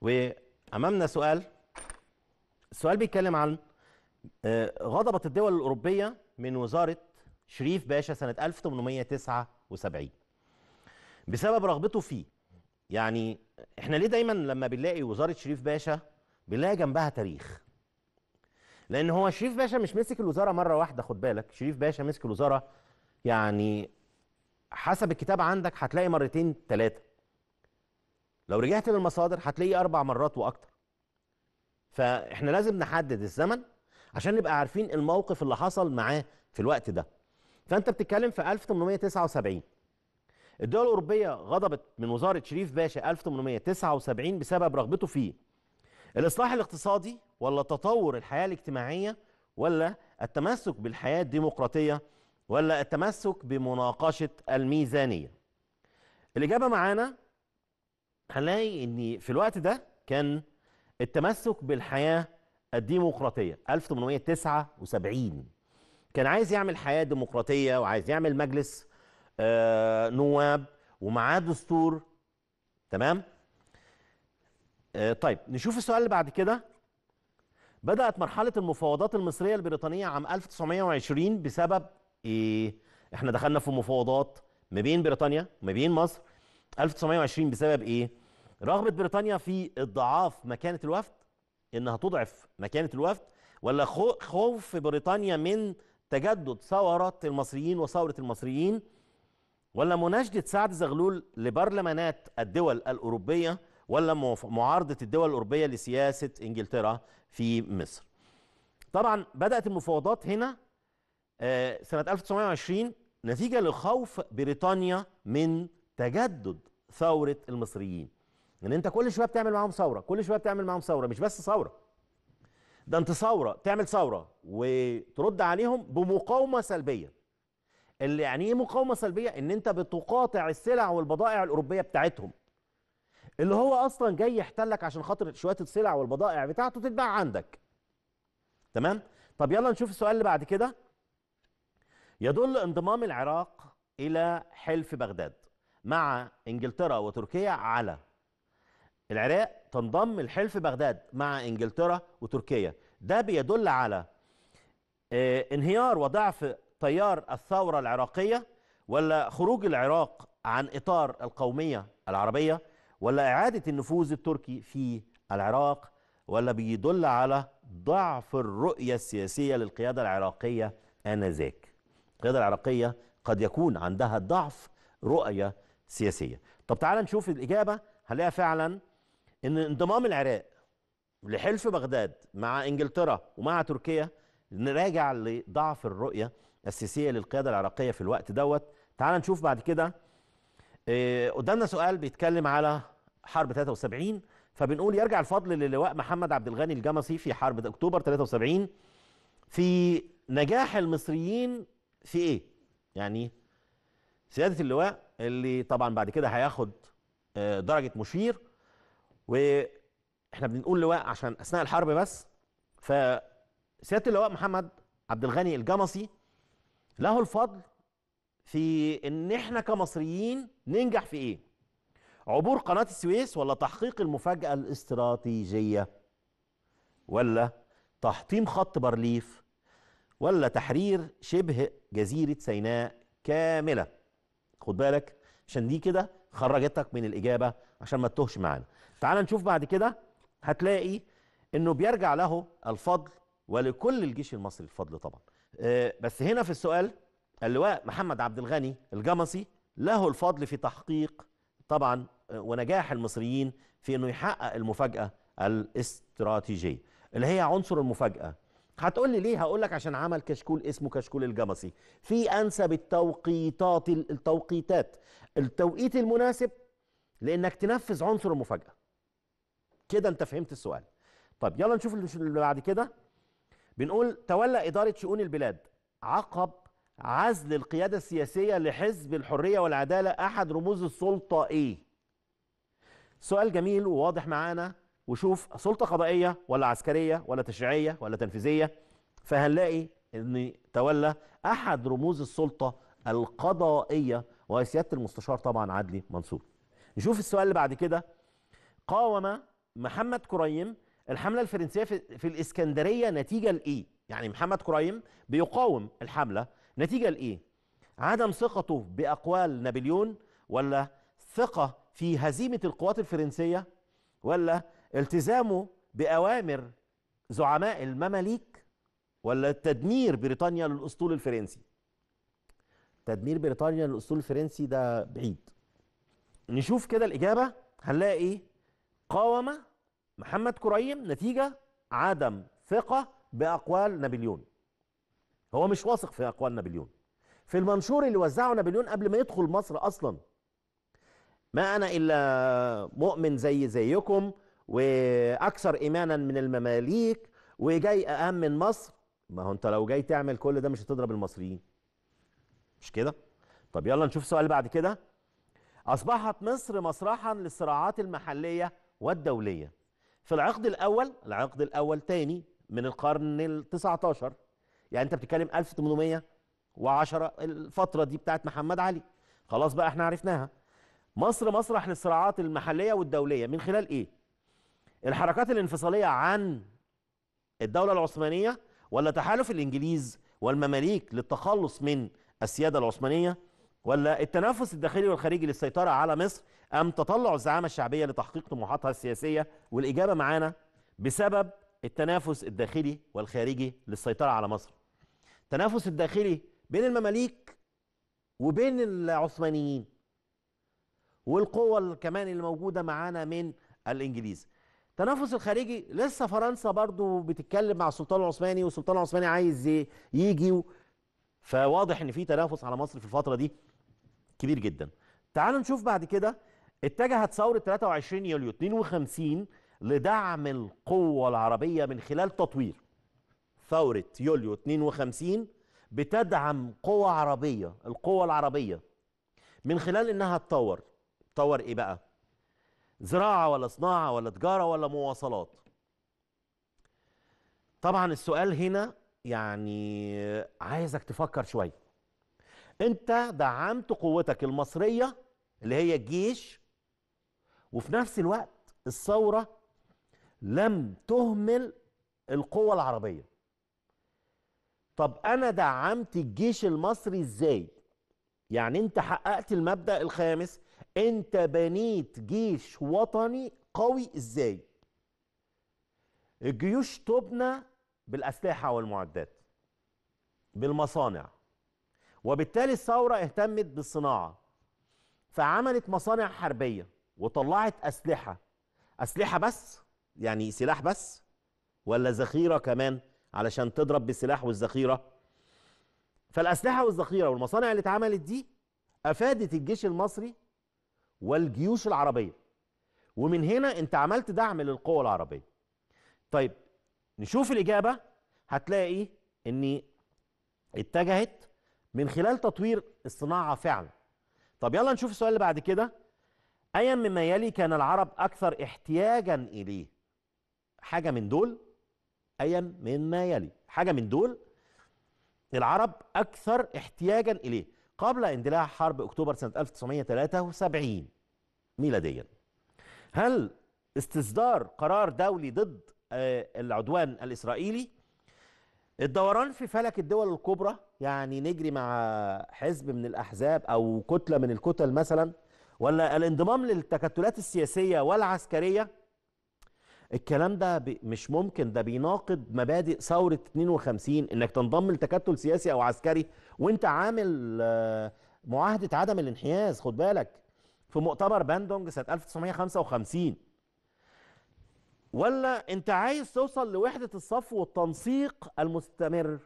وأمامنا سؤال السؤال بيتكلم عن آه، غضبت الدول الأوروبية من وزارة شريف باشا سنة 1879 بسبب رغبته فيه يعني احنا ليه دايما لما بنلاقي وزارة شريف باشا بنلاقي جنبها تاريخ لان هو شريف باشا مش مسك الوزارة مرة واحدة خد بالك شريف باشا مسك الوزارة يعني حسب الكتاب عندك هتلاقي مرتين ثلاثة لو رجعت للمصادر هتلاقي أربع مرات وأكتر فإحنا لازم نحدد الزمن عشان نبقى عارفين الموقف اللي حصل معاه في الوقت ده فأنت بتتكلم في 1879 الدول الأوروبية غضبت من وزارة شريف باشا 1879 بسبب رغبته في الإصلاح الاقتصادي ولا تطور الحياة الاجتماعية ولا التمسك بالحياة الديمقراطية ولا التمسك بمناقشة الميزانية الإجابة معانا هنلاقي إن في الوقت ده كان التمسك بالحياة الديمقراطية 1879 كان عايز يعمل حياة ديمقراطية وعايز يعمل مجلس آه، نواب ومعاه دستور تمام آه، طيب نشوف السؤال اللي بعد كده بدأت مرحلة المفاوضات المصرية البريطانية عام 1920 بسبب ايه احنا دخلنا في مفاوضات ما بين بريطانيا وما بين مصر 1920 بسبب ايه رغبه بريطانيا في اضعاف مكانه الوفد انها تضعف مكانه الوفد ولا خوف بريطانيا من تجدد ثورات المصريين وثوره المصريين ولا مناشده سعد زغلول لبرلمانات الدول الاوروبيه ولا معارضه الدول الاوروبيه لسياسه انجلترا في مصر طبعا بدات المفاوضات هنا آه، سنة 1920 نتيجة لخوف بريطانيا من تجدد ثورة المصريين ان يعني انت كل شويه بتعمل معاهم ثوره كل شويه بتعمل معاهم ثوره مش بس ثوره ده انت ثوره تعمل ثوره وترد عليهم بمقاومه سلبيه اللي يعني ايه مقاومه سلبيه ان انت بتقاطع السلع والبضائع الاوروبيه بتاعتهم اللي هو اصلا جاي يحتلك عشان خاطر شويه السلع والبضائع بتاعته تتباع عندك تمام طب يلا نشوف السؤال اللي بعد كده يدل انضمام العراق إلى حلف بغداد مع إنجلترا وتركيا على العراق تنضم لحلف بغداد مع إنجلترا وتركيا ده بيدل على آه، انهيار وضعف تيار الثورة العراقية ولا خروج العراق عن إطار القومية العربية ولا إعادة النفوذ التركي في العراق ولا بيدل على ضعف الرؤية السياسية للقيادة العراقية آنذاك القيادة العراقية قد يكون عندها ضعف رؤية سياسية طب تعال نشوف الإجابة هنلاقيها فعلا إن انضمام العراق لحلف بغداد مع إنجلترا ومع تركيا نراجع لضعف الرؤية السياسية للقيادة العراقية في الوقت دوت تعال نشوف بعد كده آه، قدامنا سؤال بيتكلم على حرب 73 فبنقول يرجع الفضل للواء محمد عبد الغني الجمصي في حرب اكتوبر 73 في نجاح المصريين في ايه يعني سياده اللواء اللي طبعا بعد كده هياخد آه، درجه مشير واحنا بنقول لواء عشان اثناء الحرب بس فسياده اللواء محمد عبد الغني الجمصي له الفضل في ان احنا كمصريين ننجح في ايه عبور قناه السويس ولا تحقيق المفاجاه الاستراتيجيه ولا تحطيم خط بارليف ولا تحرير شبه جزيرة سيناء كاملة خد بالك عشان دي كده خرجتك من الإجابة عشان ما تتوهش معانا تعال نشوف بعد كده هتلاقي انه بيرجع له الفضل ولكل الجيش المصري الفضل طبعا آه، بس هنا في السؤال اللواء محمد عبد الغني الجمصي له الفضل في تحقيق طبعا ونجاح المصريين في انه يحقق المفاجاه الاستراتيجيه اللي هي عنصر المفاجاه هتقول لي ليه هقول لك عشان عمل كشكول اسمه كشكول الجمصي في انسب التوقيتات التوقيتات التوقيت المناسب لانك تنفذ عنصر المفاجاه كده انت فهمت السؤال طيب يلا نشوف اللي بعد كده بنقول تولى اداره شؤون البلاد عقب عزل القياده السياسيه لحزب الحريه والعداله احد رموز السلطه ايه سؤال جميل وواضح معانا وشوف سلطه قضائيه ولا عسكريه ولا تشريعيه ولا تنفيذيه فهنلاقي ان تولى احد رموز السلطه القضائيه وهي سياده المستشار طبعا عدلي منصور. نشوف السؤال اللي بعد كده قاوم محمد كريم الحمله الفرنسيه في, في الاسكندريه نتيجه لايه؟ يعني محمد كريم بيقاوم الحمله نتيجه لايه؟ عدم ثقته باقوال نابليون ولا ثقه في هزيمه القوات الفرنسيه ولا التزامه بأوامر زعماء المماليك ولا تدمير بريطانيا للأسطول الفرنسي تدمير بريطانيا للأسطول الفرنسي ده بعيد نشوف كده الإجابة هنلاقي إيه قاوم محمد كريم نتيجة عدم ثقة بأقوال نابليون هو مش واثق في أقوال نابليون في المنشور اللي وزعه نابليون قبل ما يدخل مصر أصلا ما أنا إلا مؤمن زي زيكم واكثر ايمانا من المماليك وجاي اهم من مصر ما هو انت لو جاي تعمل كل ده مش هتضرب المصريين مش كده طب يلا نشوف سؤال بعد كده اصبحت مصر مسرحا للصراعات المحليه والدوليه في العقد الاول العقد الاول تاني من القرن ال 19 يعني انت بتتكلم 1810 الفتره دي بتاعت محمد علي خلاص بقى احنا عرفناها مصر مسرح للصراعات المحليه والدوليه من خلال ايه الحركات الانفصالية عن الدولة العثمانية ولا تحالف الإنجليز والمماليك للتخلص من السيادة العثمانية ولا التنافس الداخلي والخارجي للسيطرة على مصر أم تطلع الزعامة الشعبية لتحقيق طموحاتها السياسية والإجابة معانا بسبب التنافس الداخلي والخارجي للسيطرة على مصر التنافس الداخلي بين المماليك وبين العثمانيين والقوة كمان اللي موجودة معانا من الإنجليز التنافس الخارجي لسه فرنسا برضو بتتكلم مع السلطان العثماني والسلطان العثماني عايز يجي فواضح ان في تنافس على مصر في الفتره دي كبير جدا تعالوا نشوف بعد كده اتجهت ثوره 23 يوليو 52 لدعم القوه العربيه من خلال تطوير ثوره يوليو 52 بتدعم قوه عربيه القوه العربيه من خلال انها تطور تطور ايه بقى زراعة ولا صناعة ولا تجارة ولا مواصلات طبعا السؤال هنا يعني عايزك تفكر شوية انت دعمت قوتك المصرية اللي هي الجيش وفي نفس الوقت الثورة لم تهمل القوة العربية طب انا دعمت الجيش المصري ازاي يعني انت حققت المبدأ الخامس انت بنيت جيش وطني قوي ازاي الجيوش تبنى بالاسلحه والمعدات بالمصانع وبالتالي الثوره اهتمت بالصناعه فعملت مصانع حربيه وطلعت اسلحه اسلحه بس يعني سلاح بس ولا ذخيره كمان علشان تضرب بالسلاح والذخيره فالاسلحه والذخيره والمصانع اللي اتعملت دي افادت الجيش المصري والجيوش العربية ومن هنا انت عملت دعم للقوة العربية طيب نشوف الإجابة هتلاقي إن اتجهت من خلال تطوير الصناعة فعلا طب يلا نشوف السؤال اللي بعد كده أيا مما يلي كان العرب أكثر احتياجا إليه حاجة من دول أيا مما يلي حاجة من دول العرب أكثر احتياجا إليه قبل اندلاع حرب أكتوبر سنة 1973 ميلاديا هل استصدار قرار دولي ضد آه، العدوان الإسرائيلي الدوران في فلك الدول الكبرى يعني نجري مع حزب من الأحزاب أو كتلة من الكتل مثلا ولا الانضمام للتكتلات السياسية والعسكرية الكلام ده مش ممكن ده بيناقض مبادئ ثورة 52 انك تنضم لتكتل سياسي او عسكري وانت عامل آه، معاهدة عدم الانحياز خد بالك في مؤتمر باندونج سنة 1955 ولا انت عايز توصل لوحدة الصف والتنسيق المستمر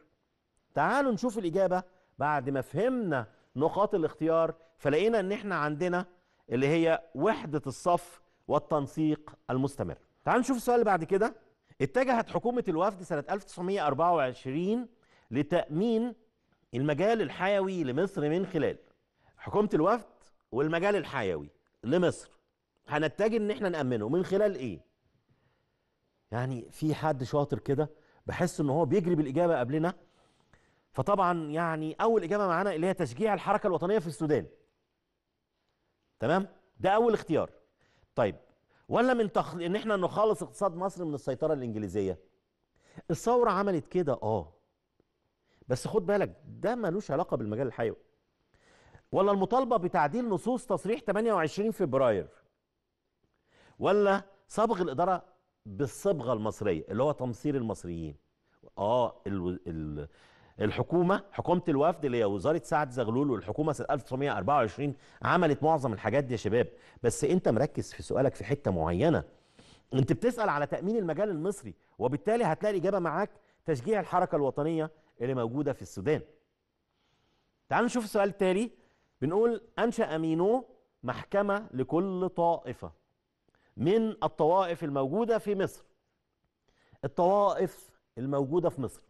تعالوا نشوف الإجابة بعد ما فهمنا نقاط الاختيار فلقينا ان احنا عندنا اللي هي وحدة الصف والتنسيق المستمر تعال نشوف السؤال اللي بعد كده اتجهت حكومة الوفد سنة 1924 لتأمين المجال الحيوي لمصر من خلال حكومة الوفد والمجال الحيوي لمصر هنتجه ان احنا نأمنه من خلال ايه يعني في حد شاطر كده بحس ان هو بيجري بالإجابة قبلنا فطبعا يعني اول إجابة معانا اللي هي تشجيع الحركة الوطنية في السودان تمام ده اول اختيار طيب ولا من تخل... ان احنا نخلص اقتصاد مصر من السيطره الانجليزيه الثوره عملت كده اه بس خد بالك ده ملوش علاقه بالمجال الحيوي ولا المطالبه بتعديل نصوص تصريح 28 فبراير ولا صبغ الاداره بالصبغه المصريه اللي هو تمصير المصريين اه ال... ال... الحكومه حكومه الوفد اللي هي وزاره سعد زغلول والحكومه سنه 1924 عملت معظم الحاجات دي يا شباب بس انت مركز في سؤالك في حته معينه انت بتسال على تامين المجال المصري وبالتالي هتلاقي الاجابه معاك تشجيع الحركه الوطنيه اللي موجوده في السودان تعالوا نشوف السؤال التالي بنقول انشا امينو محكمه لكل طائفه من الطوائف الموجوده في مصر الطوائف الموجوده في مصر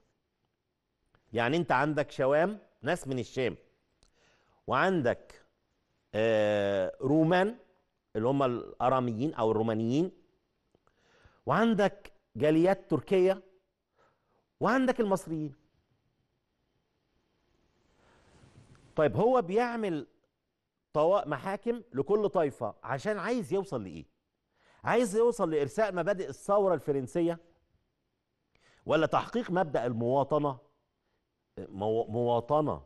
يعني انت عندك شوام ناس من الشام وعندك آه، رومان اللي هم الاراميين او الرومانيين وعندك جاليات تركيه وعندك المصريين طيب هو بيعمل محاكم لكل طائفه عشان عايز يوصل لايه عايز يوصل لارساء مبادئ الثوره الفرنسيه ولا تحقيق مبدا المواطنه مواطنه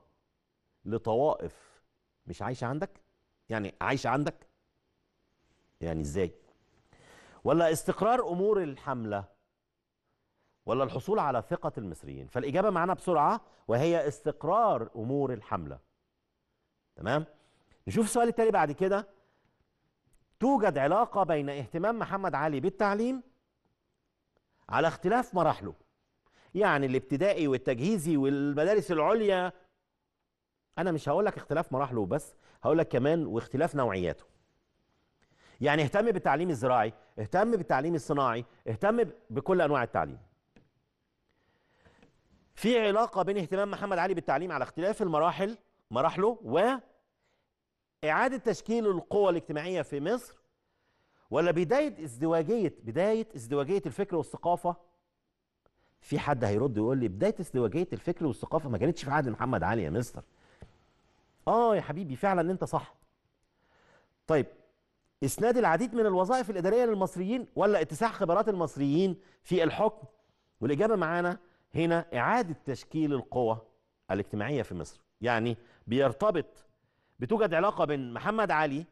لطوائف مش عايشه عندك يعني عايشه عندك يعني ازاي ولا استقرار امور الحمله ولا الحصول على ثقه المصريين فالاجابه معانا بسرعه وهي استقرار امور الحمله تمام نشوف السؤال التالي بعد كده توجد علاقه بين اهتمام محمد علي بالتعليم على اختلاف مراحله يعني الابتدائي والتجهيزي والمدارس العليا انا مش هقول لك اختلاف مراحله بس هقول لك كمان واختلاف نوعياته يعني اهتم بالتعليم الزراعي اهتم بالتعليم الصناعي اهتم بكل انواع التعليم في علاقة بين اهتمام محمد علي بالتعليم على اختلاف المراحل مراحله وإعادة تشكيل القوى الاجتماعية في مصر ولا بداية ازدواجية بداية ازدواجية الفكر والثقافة في حد هيرد ويقول لي بدايه ازدواجيه الفكر والثقافه ما كانتش في عهد محمد علي يا مستر اه يا حبيبي فعلا انت صح طيب اسناد العديد من الوظائف الاداريه للمصريين ولا اتساع خبرات المصريين في الحكم والاجابه معانا هنا اعاده تشكيل القوى الاجتماعيه في مصر يعني بيرتبط بتوجد علاقه بين محمد علي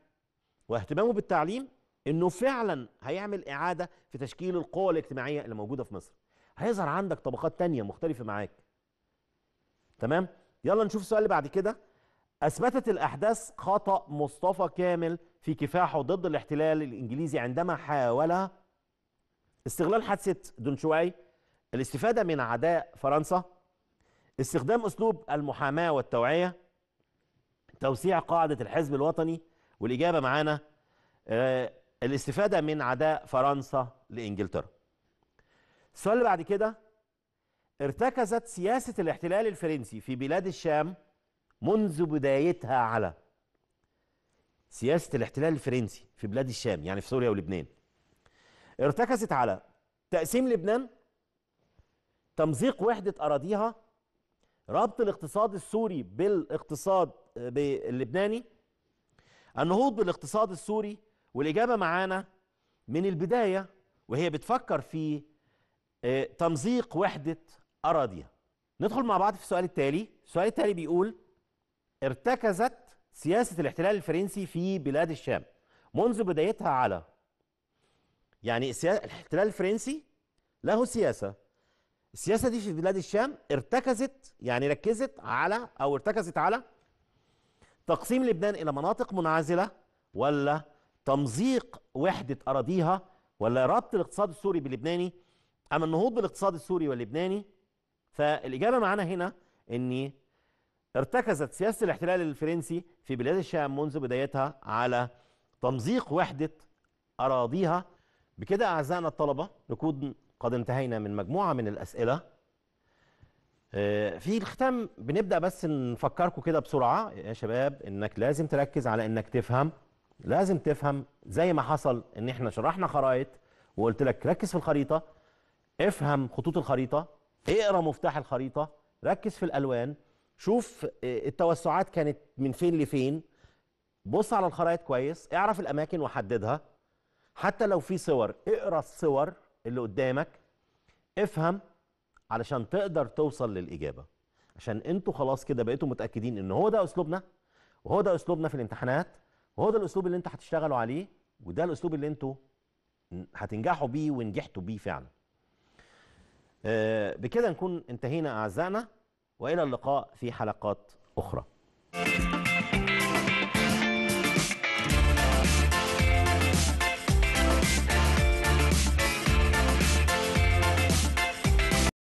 واهتمامه بالتعليم انه فعلا هيعمل اعاده في تشكيل القوى الاجتماعيه اللي موجوده في مصر هيظهر عندك طبقات تانية مختلفة معاك تمام يلا نشوف السؤال اللي بعد كده أثبتت الأحداث خطأ مصطفى كامل في كفاحه ضد الاحتلال الإنجليزي عندما حاول استغلال حادثة دونشواي الاستفادة من عداء فرنسا استخدام أسلوب المحاماة والتوعية توسيع قاعدة الحزب الوطني والإجابة معانا آه، الاستفادة من عداء فرنسا لإنجلترا السؤال اللي بعد كده ارتكزت سياسة الاحتلال الفرنسي في بلاد الشام منذ بدايتها على سياسة الاحتلال الفرنسي في بلاد الشام يعني في سوريا ولبنان ارتكزت على تقسيم لبنان تمزيق وحدة أراضيها ربط الاقتصاد السوري بالاقتصاد آه، اللبناني النهوض بالاقتصاد السوري والإجابة معانا من البداية وهي بتفكر في آه، تمزيق وحدة أراضيها ندخل مع بعض في السؤال التالي السؤال التالي بيقول ارتكزت سياسة الاحتلال الفرنسي في بلاد الشام منذ بدايتها على يعني الاحتلال الفرنسي له سياسة السياسة دي في بلاد الشام ارتكزت يعني ركزت على أو ارتكزت على تقسيم لبنان إلى مناطق منعزلة ولا تمزيق وحدة أراضيها ولا ربط الاقتصاد السوري باللبناني أما النهوض بالاقتصاد السوري واللبناني فالإجابة معانا هنا أن ارتكزت سياسة الاحتلال الفرنسي في بلاد الشام منذ بدايتها على تمزيق وحدة أراضيها بكده أعزائنا الطلبة نكون قد انتهينا من مجموعة من الأسئلة آه، في الختام بنبدأ بس نفكركم كده بسرعة يا شباب إنك لازم تركز على إنك تفهم لازم تفهم زي ما حصل إن إحنا شرحنا خرايط وقلت لك ركز في الخريطة افهم خطوط الخريطه اقرا مفتاح الخريطه ركز في الالوان شوف آه، التوسعات كانت من فين لفين بص على الخرائط كويس اعرف الاماكن وحددها حتى لو في صور اقرا الصور اللي قدامك افهم علشان تقدر توصل للاجابه عشان انتوا خلاص كده بقيتوا متاكدين ان هو ده اسلوبنا وهو ده اسلوبنا في الامتحانات وهو ده الاسلوب اللي انت هتشتغلوا عليه وده الاسلوب اللي انتوا هتنجحوا بيه ونجحتوا بيه فعلا آه، بكده نكون انتهينا أعزائنا وإلى اللقاء في حلقات أخرى